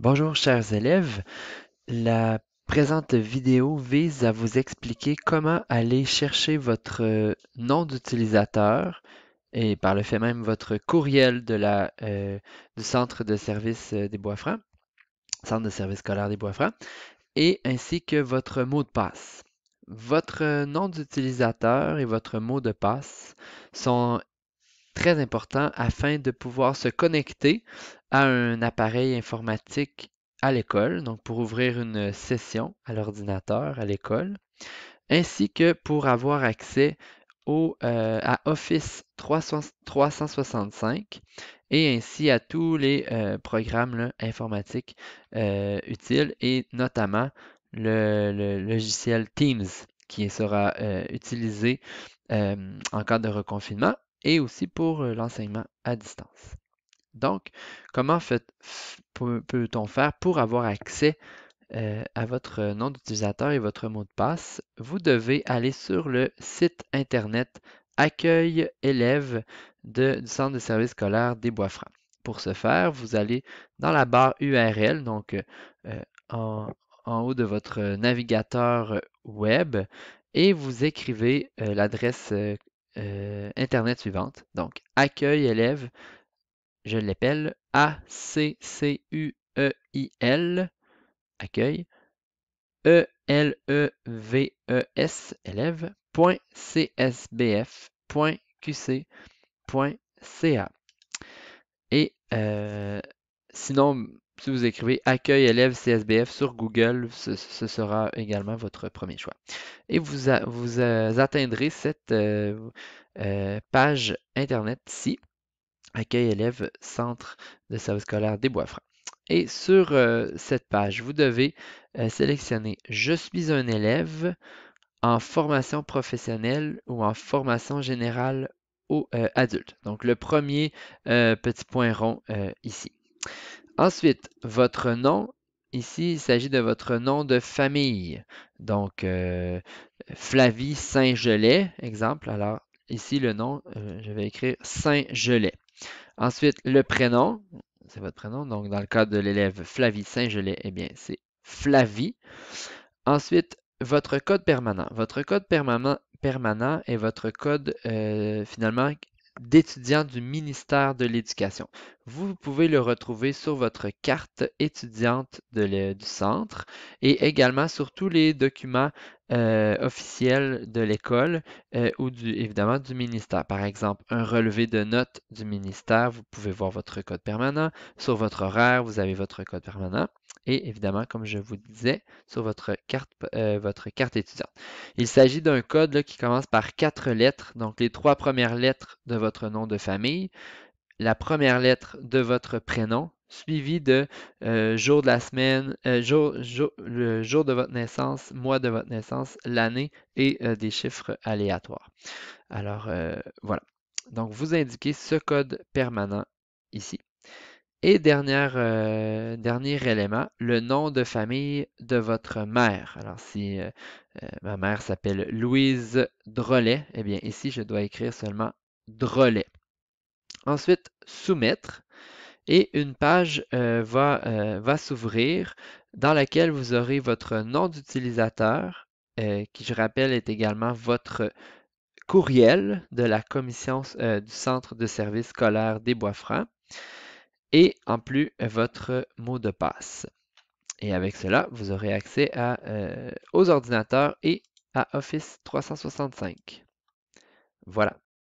Bonjour chers élèves, la présente vidéo vise à vous expliquer comment aller chercher votre euh, nom d'utilisateur et par le fait même votre courriel de la, euh, du centre de service euh, des Bois-Francs, centre de service scolaire des Bois-Francs, et ainsi que votre mot de passe. Votre nom d'utilisateur et votre mot de passe sont très important afin de pouvoir se connecter à un appareil informatique à l'école, donc pour ouvrir une session à l'ordinateur à l'école, ainsi que pour avoir accès au, euh, à Office 365 et ainsi à tous les euh, programmes informatiques euh, utiles et notamment le, logiciel Teams qui sera utilisé en cas de reconfinement et aussi pour euh, l'enseignement à distance. Donc, comment peut-on faire pour avoir accès euh, à votre euh, nom d'utilisateur et votre mot de passe? Vous devez aller sur le site Internet Accueil élèves du Centre de services scolaires des Bois-Francs. Pour ce faire, vous allez dans la barre URL, donc en, haut de votre navigateur web, et vous écrivez l'adresse euh, Internet suivante. Donc, accueil élève, je l'appelle e A-C-C-U-E-I-L, accueil, E-L-E-V-E-S, élève, point CSBF, point point Et euh, sinon, si vous écrivez accueil élève CSBF sur Google, ce, sera également votre premier choix. Et vous, atteindrez cette euh, euh, page internet ici, accueil élève centre de service scolaire des Bois-Francs. Et sur euh, cette page, vous devez sélectionner Je suis un élève en formation professionnelle ou en formation générale aux adultes. Donc le premier petit point rond ici. Ensuite, votre nom. Ici, il s'agit de votre nom de famille. Donc, euh, Flavie Saint-Gelais, exemple. Alors, ici, le nom, euh, je vais écrire Saint-Gelais. Ensuite, le prénom. C'est votre prénom. Donc, dans le cas de l'élève Flavie Saint-Gelais, eh bien, c'est Flavie. Ensuite, votre code permanent. Votre code permanent, permanent est votre code euh, finalement d'étudiants du ministère de l'Éducation. Vous pouvez le retrouver sur votre carte étudiante du centre et également sur tous les documents euh, de l'école euh, ou du, évidemment du ministère. Par exemple, un relevé de notes du ministère, vous pouvez voir votre code permanent. Sur votre horaire, vous avez votre code permanent. Et évidemment, comme je vous disais, sur votre carte, euh, votre carte étudiante. Il s'agit d'un code qui commence par quatre lettres, donc les trois premières lettres de votre nom de famille, la première lettre de votre prénom suivi de euh, jour de la semaine, euh, jour, le jour de votre naissance, mois de votre naissance, l'année et euh, des chiffres aléatoires. Alors voilà. Donc vous indiquez ce code permanent ici. Et dernière, dernier élément, le nom de famille de votre mère. Alors si ma mère s'appelle Louise Drolet, eh bien ici je dois écrire seulement Drolet. Ensuite, soumettre et une page euh, va, euh, va s'ouvrir dans laquelle vous aurez votre nom d'utilisateur, euh, qui je rappelle est également votre courriel de la commission du Centre de services scolaires des Bois-Francs, et en plus votre mot de passe. Et avec cela, vous aurez accès à, aux ordinateurs et à Office 365. Voilà.